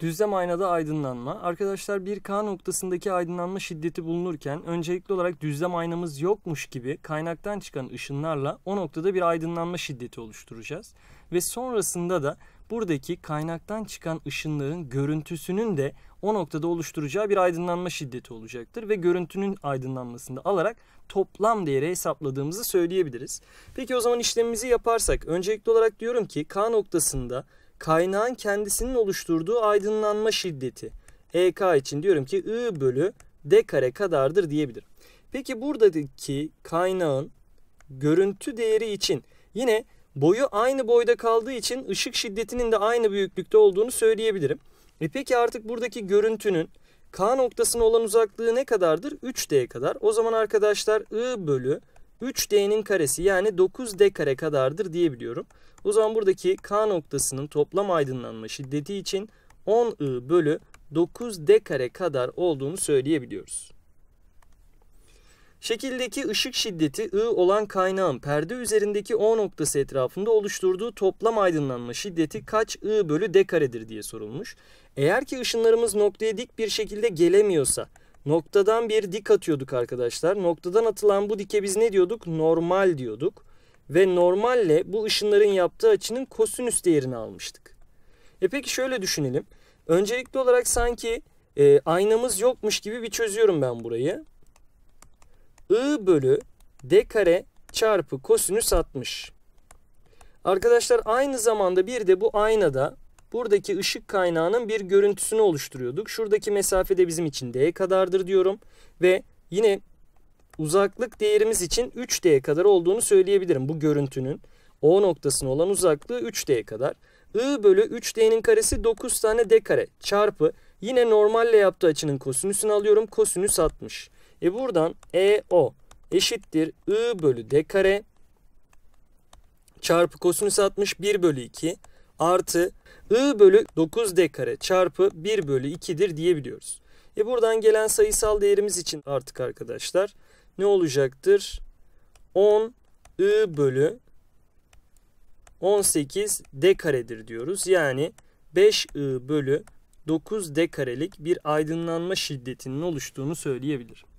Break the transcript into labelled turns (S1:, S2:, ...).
S1: Düzlem aynada aydınlanma. Arkadaşlar bir K noktasındaki aydınlanma şiddeti bulunurken öncelikli olarak düzlem aynamız yokmuş gibi kaynaktan çıkan ışınlarla o noktada bir aydınlanma şiddeti oluşturacağız. Ve sonrasında da buradaki kaynaktan çıkan ışınların görüntüsünün de o noktada oluşturacağı bir aydınlanma şiddeti olacaktır ve görüntünün aydınlanmasını da alarak toplam değeri hesapladığımızı söyleyebiliriz. Peki o zaman işlemimizi yaparsak öncelikli olarak diyorum ki K noktasında kaynağın kendisinin oluşturduğu aydınlanma şiddeti EK için diyorum ki I bölü D kare kadardır diyebilirim. Peki buradaki kaynağın görüntü değeri için yine boyu aynı boyda kaldığı için ışık şiddetinin de aynı büyüklükte olduğunu söyleyebilirim. E peki artık buradaki görüntünün K noktasına olan uzaklığı ne kadardır? 3D kadar. O zaman arkadaşlar I bölü 3D'nin karesi yani 9D kare kadardır diyebiliyorum. O zaman buradaki K noktasının toplam aydınlanma şiddeti için 10I bölü 9D kare kadar olduğunu söyleyebiliyoruz. Şekildeki ışık şiddeti I olan kaynağın perde üzerindeki O noktası etrafında oluşturduğu toplam aydınlanma şiddeti kaç I bölü D karedir diye sorulmuş. Eğer ki ışınlarımız noktaya dik bir şekilde gelemiyorsa Noktadan bir dik atıyorduk arkadaşlar. Noktadan atılan bu dike biz ne diyorduk? Normal diyorduk. Ve normalle bu ışınların yaptığı açının kosinüs değerini almıştık. E peki şöyle düşünelim. Öncelikli olarak sanki e, aynamız yokmuş gibi bir çözüyorum ben burayı. I bölü d kare çarpı kosinüs 60. Arkadaşlar aynı zamanda bir de bu aynada buradaki ışık kaynağının bir görüntüsünü oluşturuyorduk. Şuradaki mesafe de bizim için d kadardır diyorum ve yine uzaklık değerimiz için 3d kadar olduğunu söyleyebilirim bu görüntünün. O noktasına olan uzaklığı 3d kadar. I bölü 3d'nin karesi 9 tane d kare çarpı yine normalle yaptığı açının kosinüsünü alıyorum. Kosinüs 60. E buradan EO eşittir I bölü d kare çarpı kosinüs 60 1 bölü 2 artı I bölü 9D kare çarpı 1 bölü 2'dir diyebiliyoruz. E buradan gelen sayısal değerimiz için artık arkadaşlar ne olacaktır? 10 I bölü 18 D karedir diyoruz. Yani 5 I bölü 9 D karelik bir aydınlanma şiddetinin oluştuğunu söyleyebilirim.